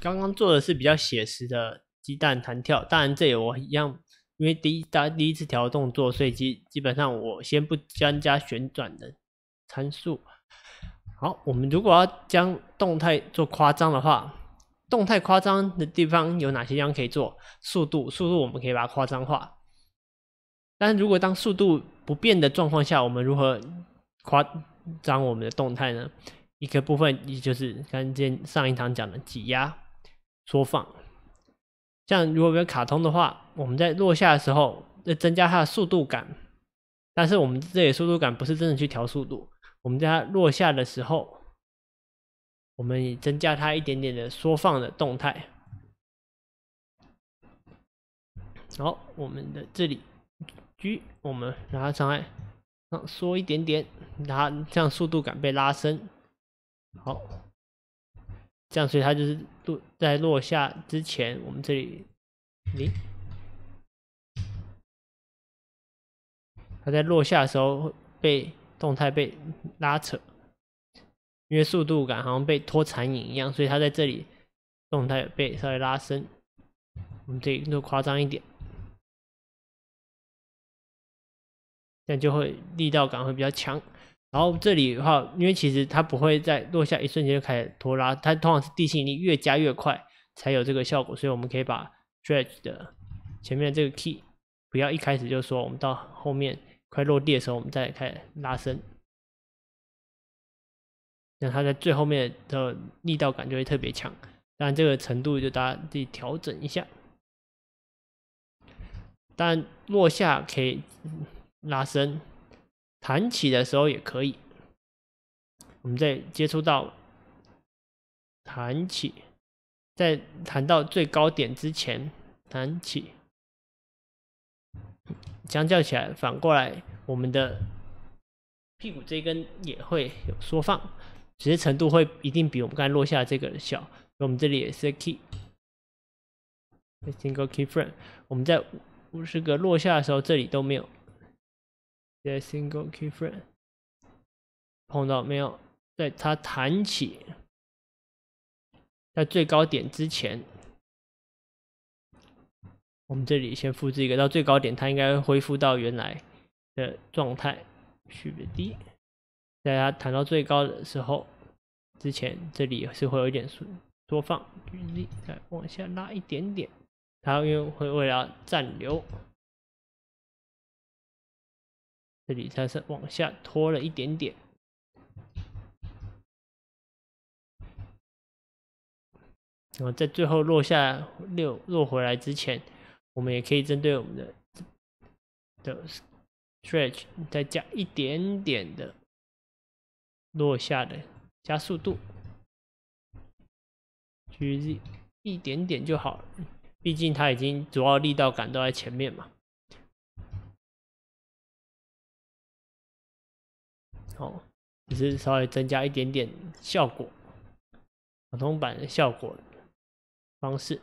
刚刚做的是比较写实的鸡蛋弹跳，当然这也我一样，因为第一大第一次调动作，所以基基本上我先不增加旋转的参数。好，我们如果要将动态做夸张的话，动态夸张的地方有哪些地方可以做？速度，速度我们可以把它夸张化。但如果当速度不变的状况下，我们如何夸张我们的动态呢？一个部分，也就是刚才上一堂讲的挤压、缩放。像如果没有卡通的话，我们在落下的时候，再增加它的速度感。但是我们这里速度感不是真的去调速度，我们在它落下的时候，我们也增加它一点点的缩放的动态。好，我们的这里 G，我们让它上来，让缩一点点，然后这样速度感被拉伸。好，这样所以它就是落，在落下之前，我们这里，咦，它在落下的时候被动态被拉扯，因为速度感好像被拖残影一样，所以它在这里动态被稍微拉伸，我们这里弄夸张一点，这样就会力道感会比较强。然后这里的话，因为其实它不会在落下一瞬间就开始拖拉，它通常是地心引力越加越快才有这个效果，所以我们可以把 stretch 的前面的这个 key 不要一开始就说，我们到后面快落地的时候我们再开始拉伸，那它在最后面的力道感就会特别强。当然这个程度就大家自己调整一下，但落下可以拉伸。弹起的时候也可以，我们在接触到弹起，在弹到最高点之前弹起，相较起来反过来，我们的屁股这根也会有缩放，只是程度会一定比我们刚才落下这个小。我们这里也是 key，single key frame，我们在五十个落下的时候，这里都没有。The single keyframe，碰到没有？在它弹起，在最高点之前，我们这里先复制一个到最高点，它应该会恢复到原来的状态，特别低。在它弹到最高的时候之前，这里是会有一点缩缩放。距离，再往下拉一点点，它因为会为了暂留。这里它是往下拖了一点点，然后在最后落下六落回来之前，我们也可以针对我们的的 stretch 再加一点点的落下的加速度，g z 一点点就好了，毕竟它已经主要力道感都在前面嘛。哦，只是稍微增加一点点效果，普通版的效果方式。